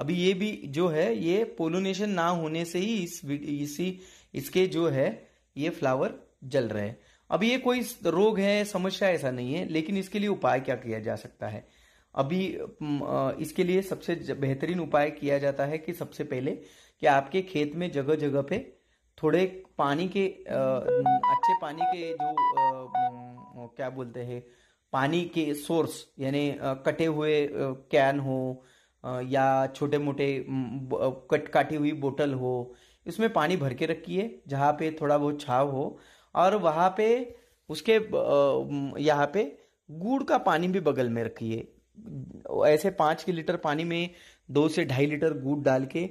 अभी ये भी जो है ये पोलिनेशन ना होने से ही इस इसी इसके जो है ये फ्लावर जल रहे हैं अभी ये कोई रोग है समस्या ऐसा नहीं है लेकिन इसके लिए उपाय क्या किया जा सकता है अभी इसके लिए सबसे बेहतरीन उपाय किया जाता है कि सबसे पहले कि आपके खेत में जगह जगह पे थोड़े पानी के अच्छे पानी के जो क्या बोलते हैं पानी के सोर्स यानी कटे हुए कैन हो या छोटे मोटे कट काटी हुई बोतल हो इसमें पानी भर के रखिए जहाँ पे थोड़ा बहुत छाव हो और वहाँ पे उसके यहाँ पे गुड़ का पानी भी बगल में रखिए ऐसे पाँच के लीटर पानी में दो से ढाई लीटर गुड़ डाल के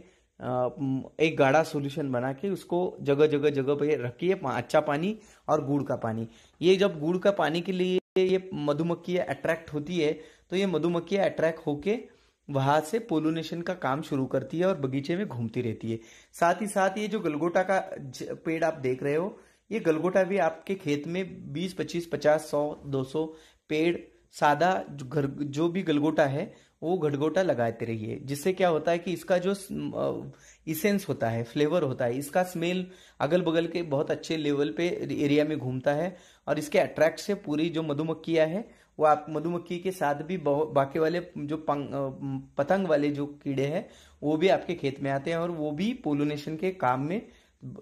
एक गाढ़ा सॉल्यूशन बना के उसको जगह जगह जगह पे रखिए अच्छा पानी और गुड़ का पानी ये जब गुड़ का पानी के लिए ये मधुमक्खियाँ अट्रैक्ट होती है तो ये मधुमक्खियाँ अट्रैक्ट होके वहाँ से पोलुनेशन का काम शुरू करती है और बगीचे में घूमती रहती है साथ ही साथ ये जो गलगोटा का पेड़ आप देख रहे हो ये गलगोटा भी आपके खेत में 20, 25, 50, 100, 200 पेड़ सादा जो घर जो भी गलगोटा है वो घटगोटा लगाते रहिए जिससे क्या होता है कि इसका जो इसेंस होता है फ्लेवर होता है इसका स्मेल अगल बगल के बहुत अच्छे लेवल पे एरिया में घूमता है और इसके अट्रैक्ट से पूरी जो मधुमक्खियाँ है वो आप मधुमक्खी के साथ भी बाकी वाले जो पतंग वाले जो कीड़े हैं वो भी आपके खेत में आते हैं और वो भी पोलिनेशन के काम में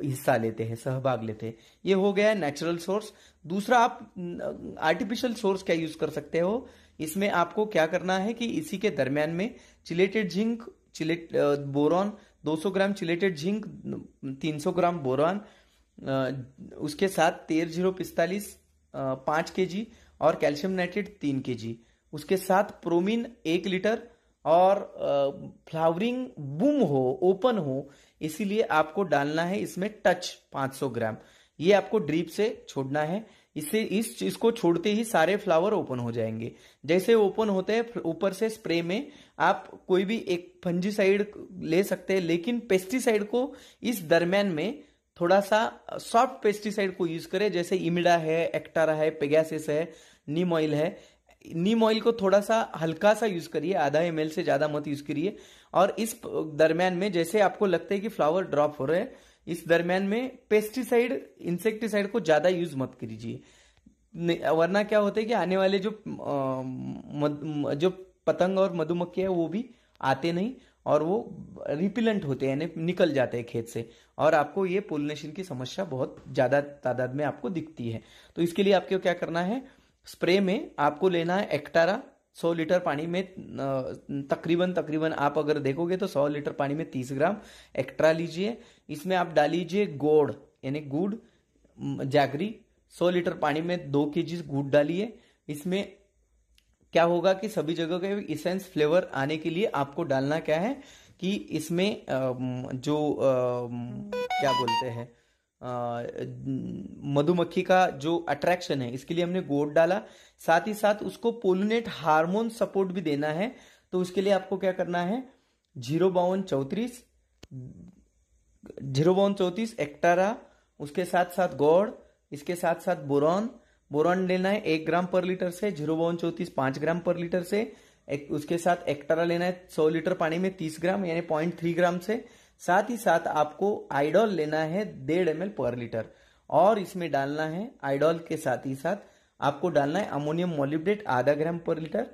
हिस्सा लेते हैं सहभाग लेते हैं ये हो गया नेचुरल सोर्स दूसरा आप आर्टिफिशियल सोर्स क्या यूज कर सकते हो इसमें आपको क्या करना है कि इसी के दरम्यान में chelated zinc chelate boron 200 gram chelated zinc 300 gram boron उसके साथ तेरह जीरो पिस्तालीस पांच के जी और कैल्शियम नाइट्रेट तीन के जी उसके साथ प्रोमिन एक लीटर और फ्लावरिंग बूम हो ओपन हो इसीलिए आपको डालना है इसमें टच 500 ग्राम ये आपको ड्रीप से छोड़ना है इससे इस चीज को छोड़ते ही सारे फ्लावर ओपन हो जाएंगे जैसे ओपन होते हैं ऊपर से स्प्रे में आप कोई भी एक फंजीसाइड ले सकते हैं लेकिन पेस्टिसाइड को इस दरम्यान में थोड़ा सा सॉफ्ट पेस्टिसाइड को यूज करें जैसे इमिडा है एक्टारा है पेगासिस है नीम ऑयल है नीम ऑयल को थोड़ा सा हल्का सा यूज करिए आधा एम से ज्यादा मत यूज करिए और इस दरम्यान में जैसे आपको लगता है कि फ्लावर ड्रॉप हो रहे हैं इस दरम्यान में पेस्टिसाइड इंसेक्टिसाइड को ज्यादा यूज मत करीजिए वरना क्या होता है कि आने वाले जो आ, जो पतंग और मधुमक्खी है वो भी आते नहीं और वो रिपिलेंट होते हैं यानी निकल जाते हैं खेत से और आपको ये पोलिनेशन की समस्या बहुत ज्यादा तादाद में आपको दिखती है तो इसके लिए आपको क्या करना है स्प्रे में आपको लेना है एक्टारा सौ लीटर पानी में तकरीबन तकरीबन आप अगर देखोगे तो सौ लीटर पानी में तीस ग्राम एक्ट्रा लीजिए इसमें आप डालीजिए गोड़ यानी गुड़ जागरी सौ लीटर पानी में दो के जी गुड़ डालिए इसमें क्या होगा कि सभी जगह के इसेंस फ्लेवर आने के लिए आपको डालना क्या है कि इसमें जो क्या बोलते हैं मधुमक्खी का जो अट्रैक्शन है इसके लिए हमने गोट डाला साथ ही साथ उसको पोलिनेट हार्मोन सपोर्ट भी देना है तो उसके लिए आपको क्या करना है जीरो बावन चौतीस जीरो बावन चौतीस एक्टारा उसके साथ साथ गौड़ इसके साथ साथ बोरॉन बोरॉन लेना है एक ग्राम पर लीटर से जीरो बावन चौतीस पांच ग्राम पर लीटर से एक, उसके साथ एक्टारा लेना है सौ लीटर पानी में तीस ग्राम यानी पॉइंट थ्री ग्राम से साथ ही साथ आपको आइडॉल लेना है डेढ़ एम पर लीटर और इसमें डालना है आइडॉल के साथ ही साथ आपको डालना है अमोनियम मोलिबेट आधा ग्राम पर लीटर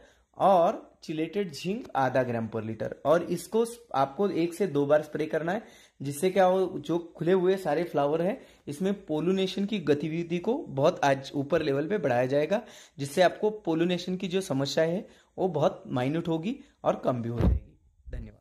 और चिलेटेड झिंक आधा ग्राम पर लीटर और इसको आपको एक से दो बार स्प्रे करना है जिससे क्या हो जो खुले हुए सारे फ्लावर हैं इसमें पोलुनेशन की गतिविधि को बहुत आज ऊपर लेवल पे बढ़ाया जाएगा जिससे आपको पोलुनेशन की जो समस्या है वो बहुत माइन्यूट होगी और कम भी हो जाएगी धन्यवाद